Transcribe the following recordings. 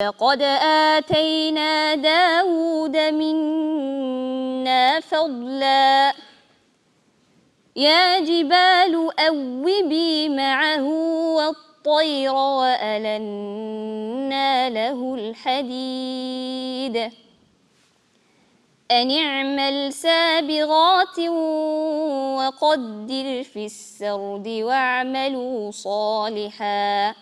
لقد آتينا داود منا فضلا يا جبال أوبي معه والطير وألنا له الحديد أن اعمل سابغات وقدر في السرد واعملوا صالحاً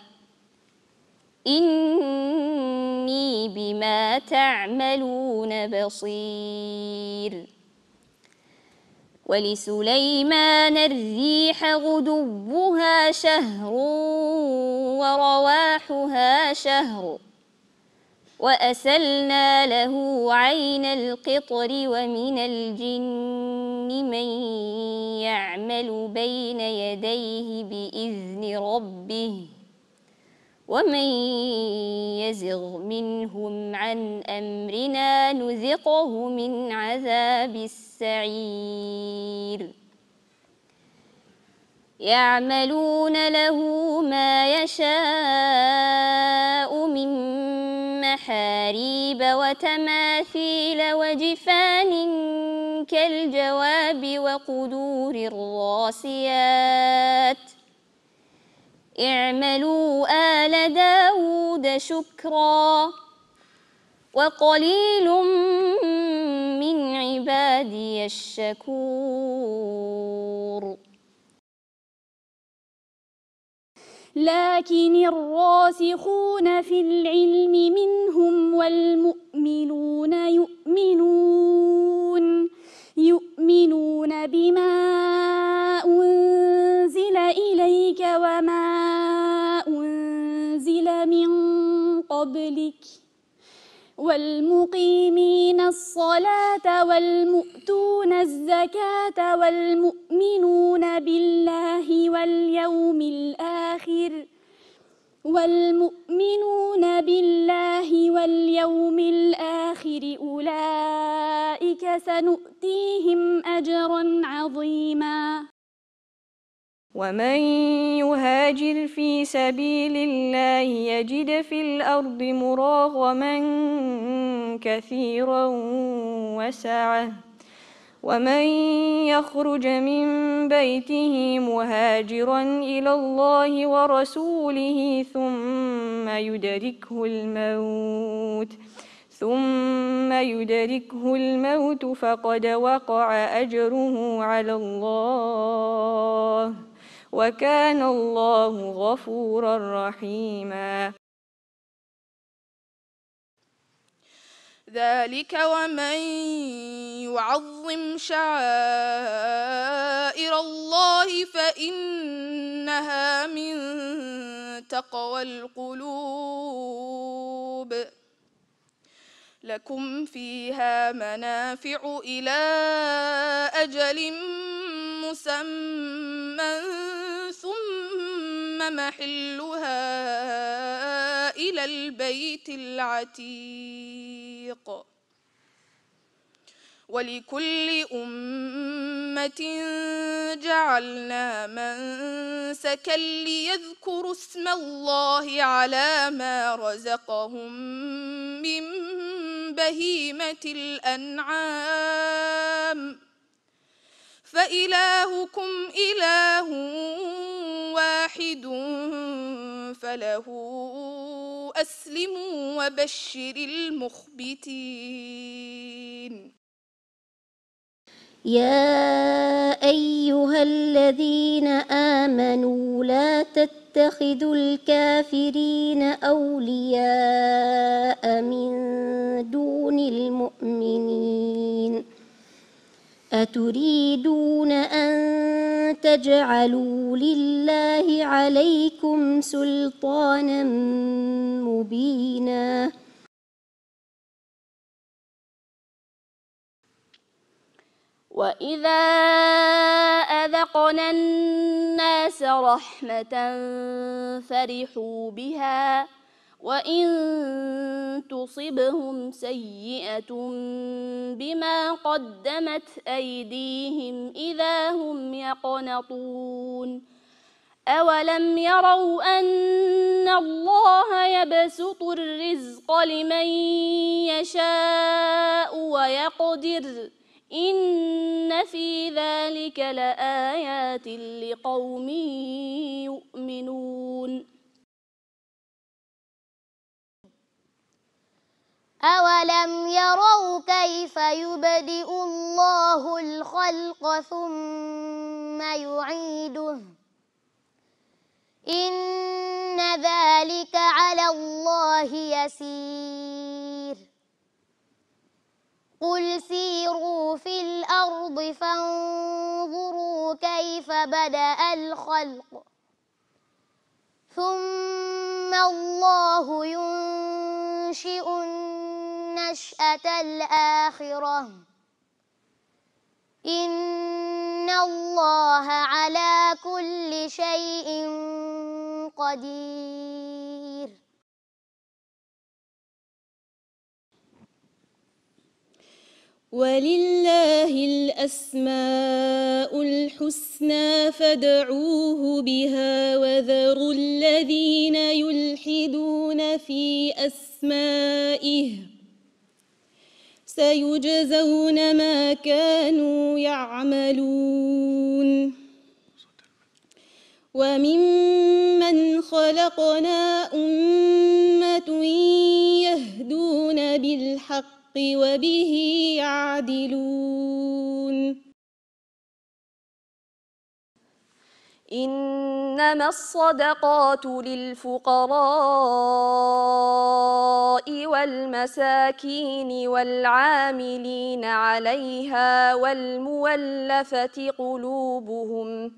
إني بما تعملون بصير ولسليمان الريح غدوها شهر ورواحها شهر وأسلنا له عين القطر ومن الجن من يعمل بين يديه بإذن ربه ومن يزغ منهم عن أمرنا نذقه من عذاب السعير يعملون له ما يشاء من محاريب وتماثيل وجفان كالجواب وقدور الراسيات اعملوا آل داود شكرا وقليل من عبادي الشكور لكن الراسخون في العلم منهم وال المقيمين الصلاة والمؤتون الزكاة والمؤمنون بالله واليوم الآخر والمؤمنون بالله واليوم الآخر أولئك سنؤتيهم أجرا عظيماً ومن يهاجر في سبيل الله يجد في الأرض مراغما كثيرا وسعة ومن يخرج من بيته مهاجرا إلى الله ورسوله ثم يدركه الموت ثم يدركه الموت فقد وقع أجره على الله وكان الله غفورا رحيما ذلك ومن يعظم شعائر الله فإنها من تقوى القلوب لكم فيها منافع إلى أجل مسمى محلها إلى البيت العتيق ولكل أمة جعلنا منسكا ليذكروا اسم الله على ما رزقهم من بهيمة الأنعام فإلهكم إله واحد فله أسلموا وبشر المخبتين يا أيها الذين آمنوا لا تتخذوا الكافرين أولياء من دون المؤمنين أتريدون أن تجعلوا لله عليكم سلطانا مبينا وإذا أذقنا الناس رحمة فرحوا بها وإن تصبهم سيئة بما قدمت أيديهم إذا هم يقنطون أولم يروا أن الله يبسط الرزق لمن يشاء ويقدر إن في ذلك لآيات لقوم يؤمنون أولم يروا كيف يبدئ الله الخلق ثم يعيده إن ذلك على الله يسير قل سيروا في الأرض فانظروا كيف بدأ الخلق ثم الله ينشئ نشأة الآخرة إن الله على كل شيء قدير ولله الأسماء الحسنى فادعوه بها وذروا الذين يلحدون في أسمائه سيجزون ما كانوا يعملون وممن خلقنا أمة يهدون بالحق وبه يعدلون إنما الصدقات للفقراء والمساكين والعاملين عليها والمولفة قلوبهم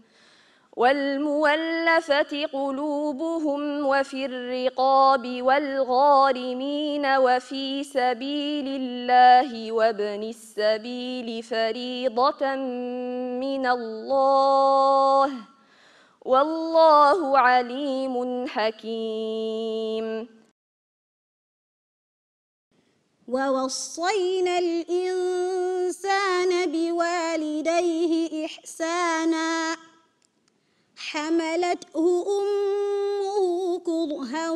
والمولفة قلوبهم وفي الرقاب والغارمين وفي سبيل الله وابن السبيل فريضة من الله ۖ والله عليم حكيم ووصينا الإنسان بوالديه إحسانا حملته أمه كرها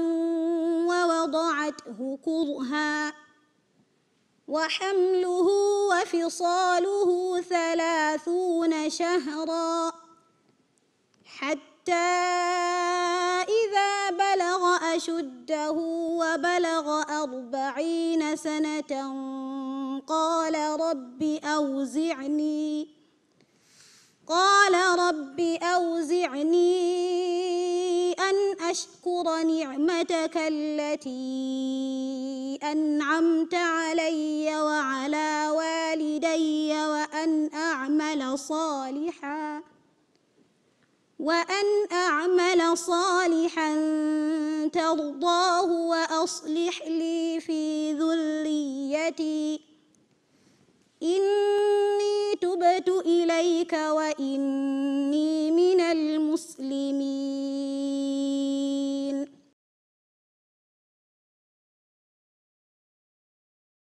ووضعته كرها وحمله وفصاله ثلاثون شهراً حتى إذا بلغ أشده وبلغ أربعين سنة قال رب أوزعني قال رب أوزعني أن أشكر نعمتك التي أنعمت علي وعلى والدي وأن أعمل صالحاً وأن أعمل صالحا ترضاه وأصلح لي في ذريتي